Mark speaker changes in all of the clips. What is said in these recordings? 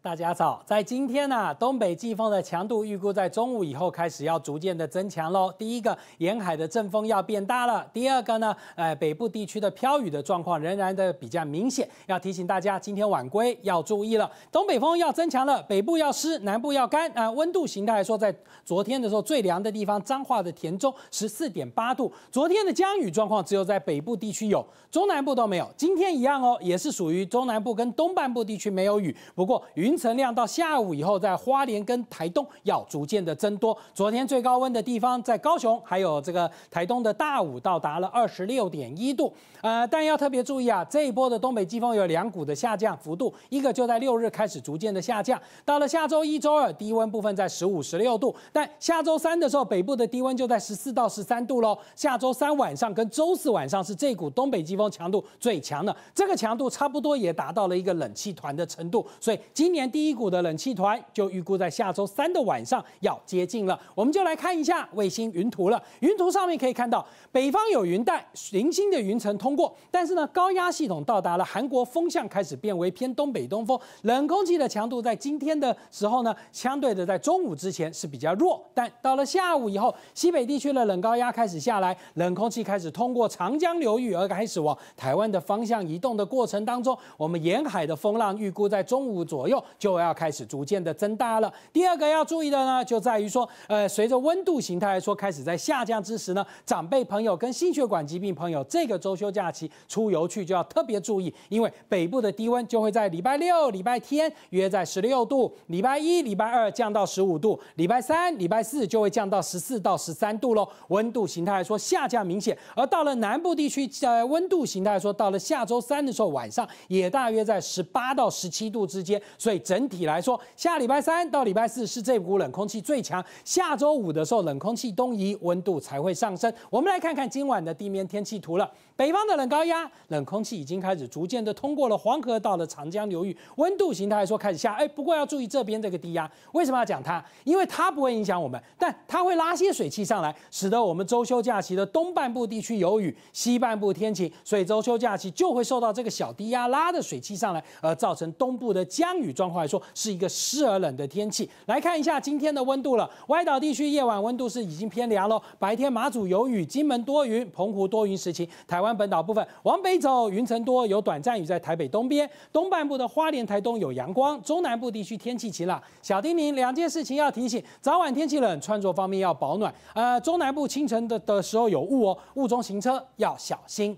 Speaker 1: 大家早，在今天呢，东北季风的强度预估在中午以后开始要逐渐的增强喽。第一个，沿海的阵风要变大了；第二个呢，哎，北部地区的飘雨的状况仍然的比较明显。要提醒大家，今天晚归要注意了。东北风要增强了，北部要湿，南部要干啊。温度形态来说，在昨天的时候最凉的地方，彰化的田中十四点八度。昨天的降雨状况只有在北部地区有，中南部都没有。今天一样哦，也是属于中南部跟东半部地区没有雨，不过雨。云层量到下午以后，在花莲跟台东要逐渐的增多。昨天最高温的地方在高雄，还有这个台东的大武到达了二十六点一度。呃，但要特别注意啊，这一波的东北季风有两股的下降幅度，一个就在六日开始逐渐的下降，到了下周一周二低温部分在十五十六度，但下周三的时候北部的低温就在十四到十三度喽。下周三晚上跟周四晚上是这股东北季风强度最强的，这个强度差不多也达到了一个冷气团的程度，所以今年。年第一股的冷气团就预估在下周三的晚上要接近了，我们就来看一下卫星云图了。云图上面可以看到北方有云带，零星的云层通过，但是呢，高压系统到达了韩国，风向开始变为偏东北东风。冷空气的强度在今天的时候呢，相对的在中午之前是比较弱，但到了下午以后，西北地区的冷高压开始下来，冷空气开始通过长江流域而开始往台湾的方向移动的过程当中，我们沿海的风浪预估在中午左右。就要开始逐渐的增大了。第二个要注意的呢，就在于说，呃，随着温度形态来说开始在下降之时呢，长辈朋友跟心血管疾病朋友这个周休假期出游去就要特别注意，因为北部的低温就会在礼拜六、礼拜天约在十六度，礼拜一、礼拜二降到十五度，礼拜三、礼拜四就会降到十四到十三度喽。温度形态来说下降明显，而到了南部地区，在温度形态说到了下周三的时候晚上也大约在十八到十七度之间，所以。整体来说，下礼拜三到礼拜四是这股冷空气最强，下周五的时候冷空气东移，温度才会上升。我们来看看今晚的地面天气图了。北方的冷高压，冷空气已经开始逐渐的通过了黄河到了长江流域，温度形态说开始下。哎，不过要注意这边这个低压，为什么要讲它？因为它不会影响我们，但它会拉些水汽上来，使得我们周休假期的东半部地区有雨，西半部天晴，所以周休假期就会受到这个小低压拉的水汽上来，而造成东部的降雨状。话说是一个湿而冷的天气，来看一下今天的温度了。外岛地区夜晚温度是已经偏凉喽，白天马祖有雨，金门多云，澎湖多云时晴。台湾本岛部分往北走，云层多，有短暂雨，在台北东边，东半部的花莲、台东有阳光，中南部地区天气晴朗。小叮咛，两件事情要提醒：早晚天气冷，穿着方面要保暖。呃，中南部清晨的的时候有雾哦，雾中行车要小心。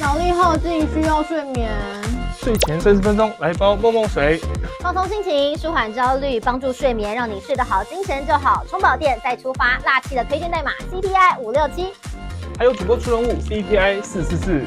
Speaker 1: 脑力耗尽，需要睡眠。睡前三十分钟，来包梦梦水，放松心情，舒缓焦虑，帮助睡眠，让你睡得好，精神就好。充饱电再出发，辣气的推荐代码 C P I 五六七，还有主播出人物 C P I 四四四。